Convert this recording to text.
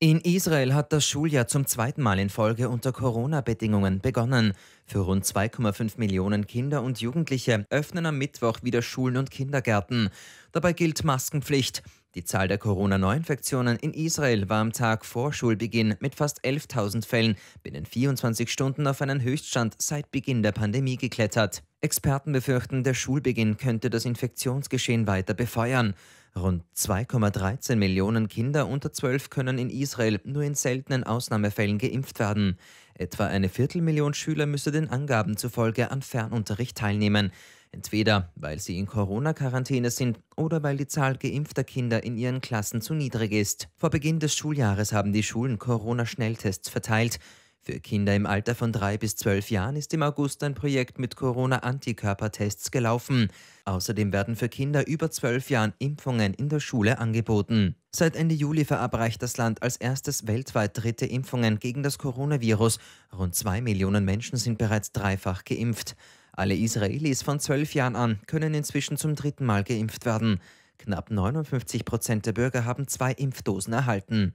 In Israel hat das Schuljahr zum zweiten Mal in Folge unter Corona-Bedingungen begonnen. Für rund 2,5 Millionen Kinder und Jugendliche öffnen am Mittwoch wieder Schulen und Kindergärten. Dabei gilt Maskenpflicht. Die Zahl der Corona-Neuinfektionen in Israel war am Tag vor Schulbeginn mit fast 11.000 Fällen binnen 24 Stunden auf einen Höchststand seit Beginn der Pandemie geklettert. Experten befürchten, der Schulbeginn könnte das Infektionsgeschehen weiter befeuern. Rund 2,13 Millionen Kinder unter 12 können in Israel nur in seltenen Ausnahmefällen geimpft werden. Etwa eine Viertelmillion Schüler müsse den Angaben zufolge am Fernunterricht teilnehmen. Entweder weil sie in Corona-Quarantäne sind oder weil die Zahl geimpfter Kinder in ihren Klassen zu niedrig ist. Vor Beginn des Schuljahres haben die Schulen Corona-Schnelltests verteilt. Für Kinder im Alter von drei bis zwölf Jahren ist im August ein Projekt mit Corona-Antikörpertests gelaufen. Außerdem werden für Kinder über zwölf Jahren Impfungen in der Schule angeboten. Seit Ende Juli verabreicht das Land als erstes weltweit dritte Impfungen gegen das Coronavirus. Rund zwei Millionen Menschen sind bereits dreifach geimpft. Alle Israelis von zwölf Jahren an können inzwischen zum dritten Mal geimpft werden. Knapp 59 Prozent der Bürger haben zwei Impfdosen erhalten.